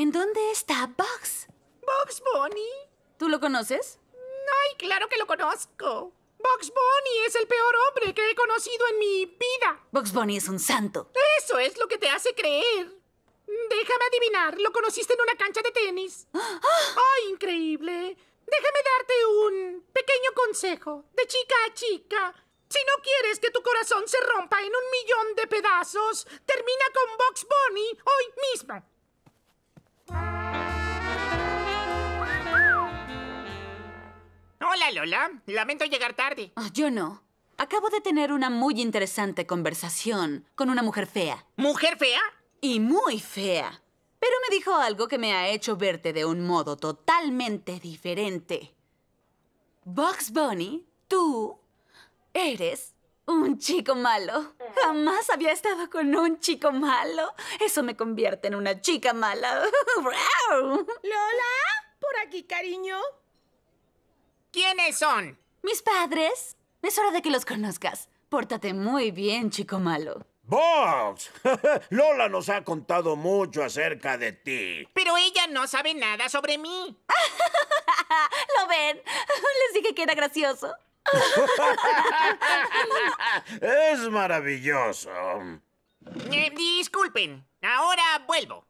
¿En dónde está Box? Box Bunny? ¿Tú lo conoces? ¡Ay, claro que lo conozco! Box Bunny es el peor hombre que he conocido en mi vida. Box Bunny es un santo. Eso es lo que te hace creer. Déjame adivinar, lo conociste en una cancha de tenis. Ay, increíble! Déjame darte un pequeño consejo, de chica a chica. Si no quieres que tu corazón se rompa en un millón de pedazos, termina con Box Bunny hoy mismo. Lola. Lamento llegar tarde. Ah, yo no. Acabo de tener una muy interesante conversación con una mujer fea. ¿Mujer fea? Y muy fea. Pero me dijo algo que me ha hecho verte de un modo totalmente diferente. Box Bunny, tú eres un chico malo. Jamás había estado con un chico malo. Eso me convierte en una chica mala. Lola, por aquí, cariño. ¿Quiénes son? Mis padres. Es hora de que los conozcas. Pórtate muy bien, chico malo. ¡Box! Lola nos ha contado mucho acerca de ti. Pero ella no sabe nada sobre mí. ¿Lo ven? Les dije que era gracioso. es maravilloso. Eh, disculpen, ahora vuelvo.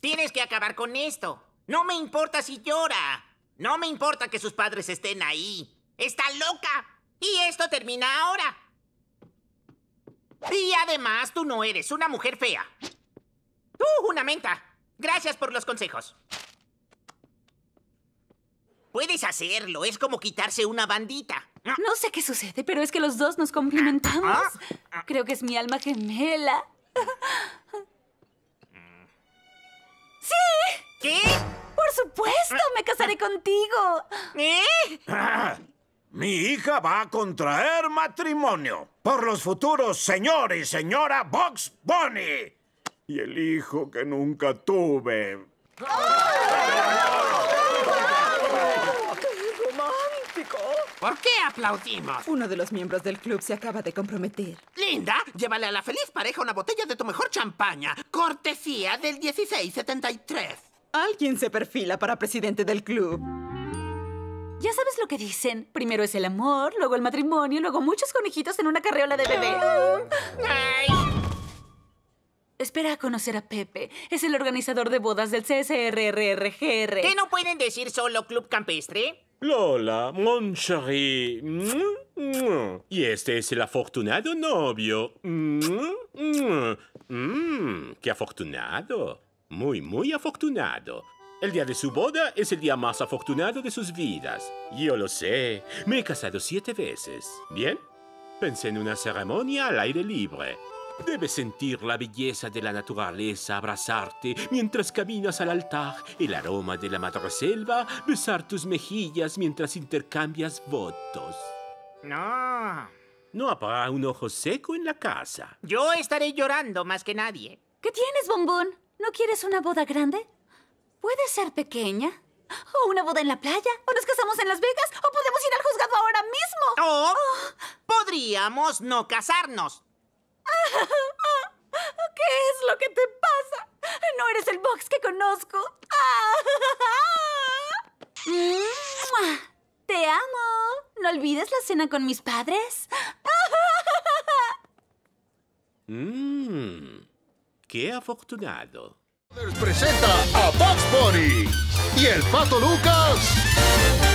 Tienes que acabar con esto. No me importa si llora. No me importa que sus padres estén ahí. Está loca. Y esto termina ahora. Y además tú no eres una mujer fea. Tú, una menta. Gracias por los consejos. Puedes hacerlo. Es como quitarse una bandita. No sé qué sucede, pero es que los dos nos complementamos. Ah, ah. Creo que es mi alma gemela. contigo. ¿Eh? mi hija va a contraer matrimonio por los futuros señor y señora Box Bunny. Y el hijo que nunca tuve. ¡Romántico! ¿Por qué aplaudimos? Uno de los miembros del club se acaba de comprometer. Linda, llévale a la feliz pareja una botella de tu mejor champaña. Cortesía del 1673. Alguien se perfila para presidente del club. Ya sabes lo que dicen. Primero es el amor, luego el matrimonio, luego muchos conejitos en una carreola de bebé. Espera a conocer a Pepe. Es el organizador de bodas del CSRRRGR. ¿Qué no pueden decir solo Club Campestre? Lola, mon Y este es el afortunado novio. Mm, mm, mm. ¡Qué afortunado! Muy, muy afortunado. El día de su boda es el día más afortunado de sus vidas. Yo lo sé. Me he casado siete veces. ¿Bien? Pensé en una ceremonia al aire libre. Debes sentir la belleza de la naturaleza abrazarte mientras caminas al altar, el aroma de la madreselva, besar tus mejillas mientras intercambias votos. No. No habrá un ojo seco en la casa. Yo estaré llorando más que nadie. ¿Qué tienes, bombón? ¿No quieres una boda grande? Puede ser pequeña. O una boda en la playa. O nos casamos en Las Vegas. O podemos ir al juzgado ahora mismo. oh, podríamos no casarnos. ¿Qué es lo que te pasa? No eres el box que conozco. Te amo. No olvides la cena con mis padres. Mmm. ¡Qué afortunado! Les presenta a Bugs Bunny y el Pato Lucas.